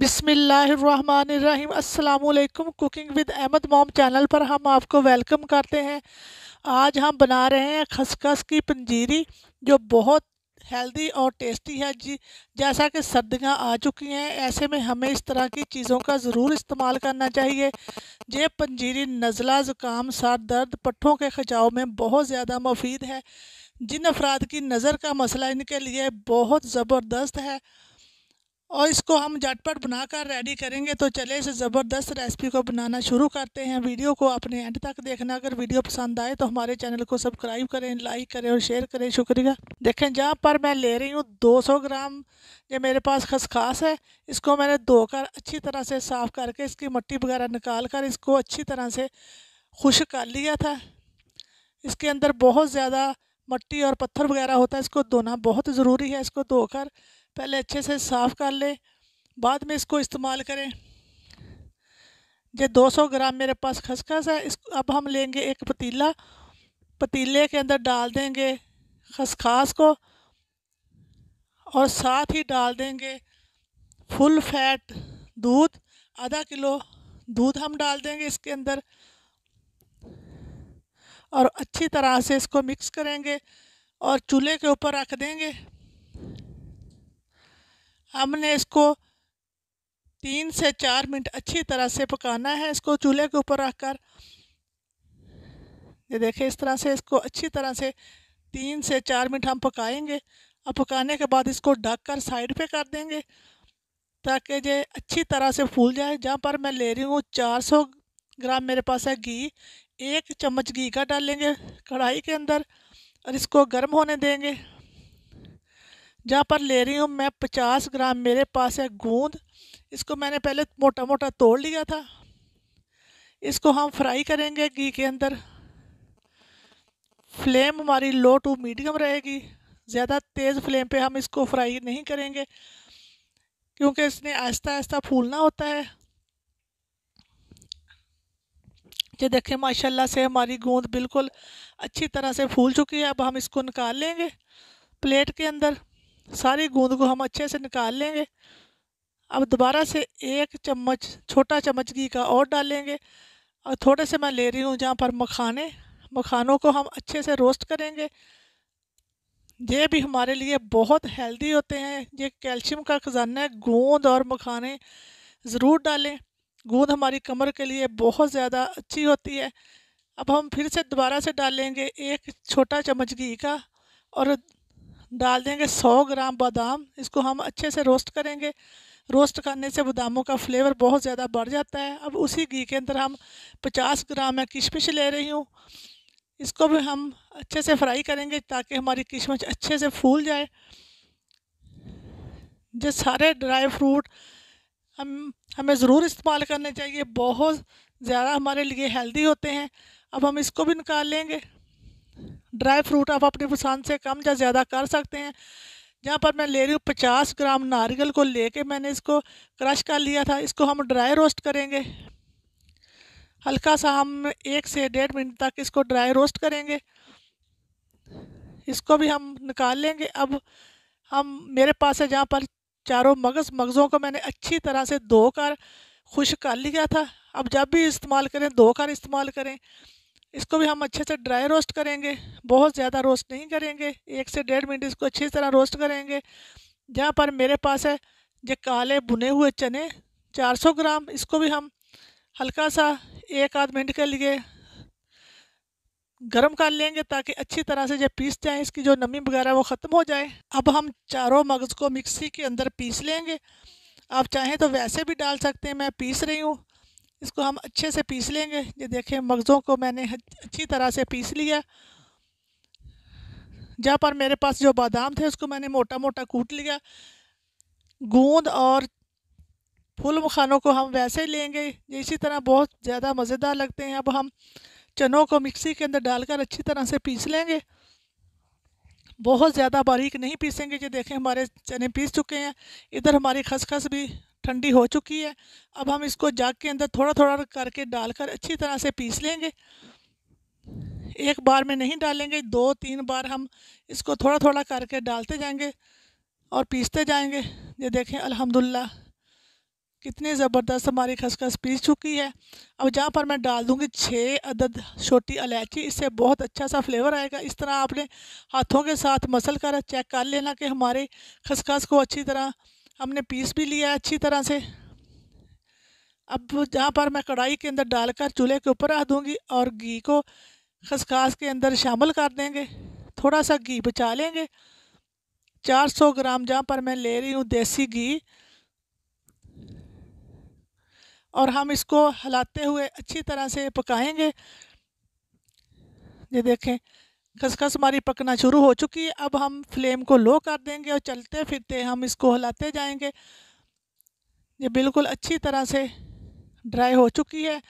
बिसमीम् अल्लाम cooking with Ahmad मोम channel पर हम आपको वेलकम करते हैं आज हम बना रहे हैं खसखस की पंजीरी जो बहुत हेल्दी और टेस्टी है जी जैसा कि सर्दियाँ आ चुकी हैं ऐसे में हमें इस तरह की चीज़ों का ज़रूर इस्तेमाल करना चाहिए ये पंजीरी नज़ला ज़ुकाम सर दर्द पट्ठों के खचाव में बहुत ज़्यादा मुफीद है जिन अफराद की नज़र का मसला इनके लिए बहुत ज़बरदस्त है और इसको हम झटपट बनाकर रेडी करेंगे तो चले इस ज़बरदस्त रेसिपी को बनाना शुरू करते हैं वीडियो को अपने एंड तक देखना अगर वीडियो पसंद आए तो हमारे चैनल को सब्सक्राइब करें लाइक करें और शेयर करें शुक्रिया देखें जहाँ पर मैं ले रही हूँ 200 ग्राम ये मेरे पास खसखास है इसको मैंने धोकर अच्छी तरह से साफ़ करके इसकी मट्टी वगैरह निकाल कर इसको अच्छी तरह से खुश कर लिया था इसके अंदर बहुत ज़्यादा मट्टी और पत्थर वगैरह होता है इसको धोना बहुत ज़रूरी है इसको धोकर पहले अच्छे से साफ़ कर लें बाद में इसको इस्तेमाल करें ये 200 ग्राम मेरे पास खसखस है इस अब हम लेंगे एक पतीला पतीले के अंदर डाल देंगे खसखास को और साथ ही डाल देंगे फुल फैट दूध आधा किलो दूध हम डाल देंगे इसके अंदर और अच्छी तरह से इसको मिक्स करेंगे और चूल्हे के ऊपर रख देंगे हमने इसको तीन से चार मिनट अच्छी तरह से पकाना है इसको चूल्हे के ऊपर रख कर ये देखें इस तरह से इसको अच्छी तरह से तीन से चार मिनट हम पकाएंगे और पकाने के बाद इसको ढक कर साइड पे कर देंगे ताकि ये अच्छी तरह से फूल जाए जहाँ पर मैं ले रही हूँ चार सौ ग्राम मेरे पास है घी एक चम्मच घी का डालेंगे कढ़ाई के अंदर और इसको गर्म होने देंगे जहाँ पर ले रही हूँ मैं पचास ग्राम मेरे पास है गूंद इसको मैंने पहले मोटा मोटा तोड़ लिया था इसको हम फ्राई करेंगे घी के अंदर फ्लेम हमारी लो टू मीडियम रहेगी ज़्यादा तेज़ फ्लेम पे हम इसको फ्राई नहीं करेंगे क्योंकि इसने आहिस्ता आहिस्ता फूलना होता है ये देखें माशाल्लाह से हमारी गूंद बिल्कुल अच्छी तरह से फूल चुकी है अब हम इसको निकाल लेंगे प्लेट के अंदर सारी गूंद को हम अच्छे से निकाल लेंगे अब दोबारा से एक चम्मच छोटा चम्मच घी का और डालेंगे और थोड़े से मैं ले रही हूँ जहाँ पर मखाने मखानों को हम अच्छे से रोस्ट करेंगे ये भी हमारे लिए बहुत हेल्दी होते हैं ये कैल्शियम का ख़जाना है गूंद और मखाने ज़रूर डालें गूंद हमारी कमर के लिए बहुत ज़्यादा अच्छी होती है अब हम फिर से दोबारा से डालेंगे एक छोटा चम्मच घी का और डाल देंगे सौ ग्राम बादाम इसको हम अच्छे से रोस्ट करेंगे रोस्ट करने से बादामों का फ्लेवर बहुत ज़्यादा बढ़ जाता है अब उसी घी के अंदर हम पचास ग्राम मैं किशमिश ले रही हूँ इसको भी हम अच्छे से फ्राई करेंगे ताकि हमारी किशमिश अच्छे से फूल जाए जो सारे ड्राई फ्रूट हम हमें ज़रूर इस्तेमाल करने चाहिए बहुत ज़्यादा हमारे लिए हेल्दी होते हैं अब हम इसको भी निकाल लेंगे ड्राई फ्रूट आप अपनी पसंद से कम या ज़्यादा कर सकते हैं यहाँ पर मैं ले रही हूँ पचास ग्राम नारियल को लेके मैंने इसको क्रश कर लिया था इसको हम ड्राई रोस्ट करेंगे हल्का सा हम एक से डेढ़ मिनट तक इसको ड्राई रोस्ट करेंगे इसको भी हम निकाल लेंगे अब हम मेरे पास है जहाँ पर चारों मगज़ मगज़ों को मैंने अच्छी तरह से धोकर खुश कर लिया था अब जब भी इस्तेमाल करें धोकर इस्तेमाल करें इसको भी हम अच्छे से ड्राई रोस्ट करेंगे बहुत ज़्यादा रोस्ट नहीं करेंगे एक से डेढ़ मिनट इसको अच्छी तरह रोस्ट करेंगे जहाँ पर मेरे पास है जो काले बुने हुए चने 400 ग्राम इसको भी हम हल्का सा एक आध मिनट के लिए गर्म कर लेंगे ताकि अच्छी तरह से जब पीस जाए इसकी जो नमी वगैरह वो ख़त्म हो जाए अब हम चारों मगज़ को मिक्सी के अंदर पीस लेंगे आप चाहें तो वैसे भी डाल सकते हैं मैं पीस रही हूँ इसको हम अच्छे से पीस लेंगे ये देखें मगज़ों को मैंने अच्छी तरह से पीस लिया जहाँ पर मेरे पास जो बादाम थे उसको मैंने मोटा मोटा कूट लिया गूंद और फूल मखानों को हम वैसे ही लेंगे इसी तरह बहुत ज़्यादा मज़ेदार लगते हैं अब हम चनों को मिक्सी के अंदर डालकर अच्छी तरह से पीस लेंगे बहुत ज़्यादा बारीक नहीं पीसेंगे ये देखें हमारे चने पीस चुके हैं इधर हमारी खसखस भी ठंडी हो चुकी है अब हम इसको जग के अंदर थोड़ा थोड़ा करके डालकर अच्छी तरह से पीस लेंगे एक बार में नहीं डालेंगे दो तीन बार हम इसको थोड़ा थोड़ा करके डालते जाएंगे और पीसते जाएंगे ये देखें अल्हम्दुलिल्लाह कितनी ज़बरदस्त हमारी खसखस पीस चुकी है अब जहाँ पर मैं डाल दूँगी छः अदद छोटी इलायची इससे बहुत अच्छा सा फ्लेवर आएगा इस तरह आपने हाथों के साथ मसल कर चेक कर लेना कि हमारे खसखस को अच्छी तरह हमने पीस भी लिया है अच्छी तरह से अब जहाँ पर मैं कढ़ाई के अंदर डालकर चूल्हे के ऊपर रख दूँगी और घी को खसखास के अंदर शामिल कर देंगे थोड़ा सा घी बचा लेंगे 400 ग्राम जहाँ पर मैं ले रही हूँ देसी घी और हम इसको हलाते हुए अच्छी तरह से पकाएंगे ये देखें खसखस हमारी पकना शुरू हो चुकी है अब हम फ्लेम को लो कर देंगे और चलते फिरते हम इसको हलाते जाएंगे ये बिल्कुल अच्छी तरह से ड्राई हो चुकी है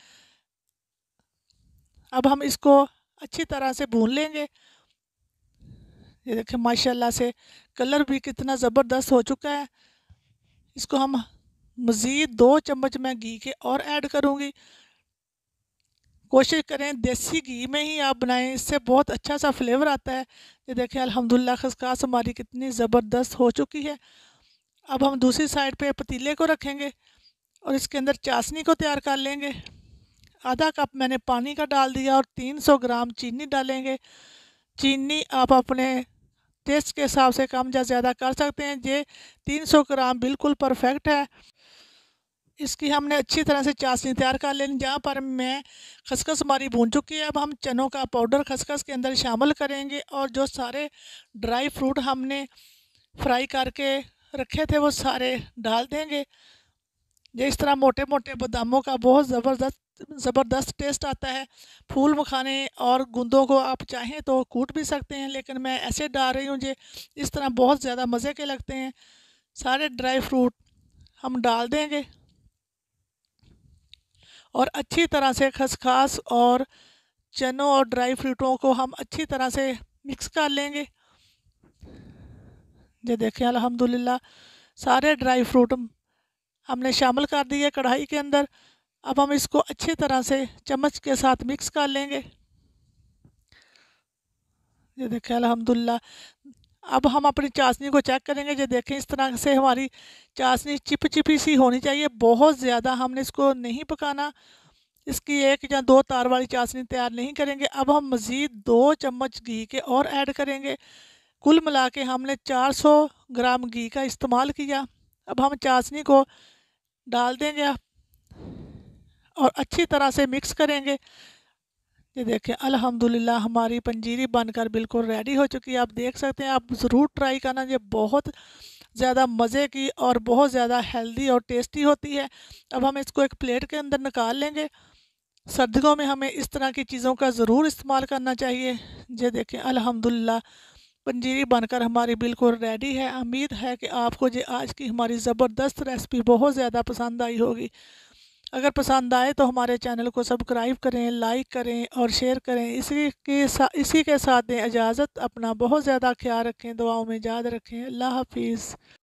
अब हम इसको अच्छी तरह से भून लेंगे ये देखें माशाल्लाह से कलर भी कितना ज़बरदस्त हो चुका है इसको हम मज़ीद दो चम्मच में घी के और ऐड करूँगी कोशिश करें देसी घी में ही आप बनाएं इससे बहुत अच्छा सा फ्लेवर आता है ये देखें अल्हम्दुलिल्लाह खसखास हमारी कितनी ज़बरदस्त हो चुकी है अब हम दूसरी साइड पे पतीले को रखेंगे और इसके अंदर चाशनी को तैयार कर लेंगे आधा कप मैंने पानी का डाल दिया और 300 ग्राम चीनी डालेंगे चीनी आप अपने टेस्ट के हिसाब से कम या ज़्यादा कर सकते हैं ये 300 ग्राम बिल्कुल परफेक्ट है इसकी हमने अच्छी तरह से चाशनी तैयार कर लेनी जहाँ पर मैं खसखस हमारी भून चुकी है अब हम चनों का पाउडर खसखस के अंदर शामिल करेंगे और जो सारे ड्राई फ्रूट हमने फ्राई करके रखे थे वो सारे डाल देंगे ये इस तरह मोटे मोटे बादामों का बहुत ज़बरदस्त ज़बरदस्त टेस्ट आता है फूल मखाने और गूंदों को आप चाहें तो कूट भी सकते हैं लेकिन मैं ऐसे डाल रही हूँ जो इस तरह बहुत ज़्यादा मज़े के लगते हैं सारे ड्राई फ्रूट हम डाल देंगे और अच्छी तरह से खसखास और चनों और ड्राई फ्रूटों को हम अच्छी तरह से मिक्स कर लेंगे ये देखें अल्हम्दुलिल्लाह सारे ड्राई फ्रूट हमने शामिल कर दिए कढ़ाई के अंदर अब हम इसको अच्छी तरह से चम्मच के साथ मिक्स कर लेंगे ये देखें अल्हम्दुलिल्लाह अब हम अपनी चाशनी को चेक करेंगे जो देखें इस तरह से हमारी चाशनी चिप चिपी सी होनी चाहिए बहुत ज़्यादा हमने इसको नहीं पकाना इसकी एक या दो तार वाली चाशनी तैयार नहीं करेंगे अब हम मज़ीद दो चम्मच घी के और ऐड करेंगे कुल मिला के हमने 400 ग्राम घी का इस्तेमाल किया अब हम चाशनी को डाल देंगे और अच्छी तरह से मिक्स करेंगे ये देखें अल्हम्दुलिल्लाह हमारी पंजीरी बनकर बिल्कुल रेडी हो चुकी है आप देख सकते हैं आप ज़रूर ट्राई करना ये बहुत ज़्यादा मज़े की और बहुत ज़्यादा हेल्दी और टेस्टी होती है अब हम इसको एक प्लेट के अंदर निकाल लेंगे सर्दियों में हमें इस तरह की चीज़ों का ज़रूर इस्तेमाल करना चाहिए ये देखें अल्हम्दुलिल्लाह पंजीरी बनकर हमारी बिल्कुल रेडी है उम्मीद है कि आपको ये आज की हमारी ज़बरदस्त रेसिपी बहुत ज़्यादा पसंद आई होगी अगर पसंद आए तो हमारे चैनल को सब्सक्राइब करें लाइक करें और शेयर करें इसी के साथ इसी के साथ दें इजाज़त अपना बहुत ज़्यादा ख्याल रखें दुआओं में याद रखें अल्लाह हाफिज़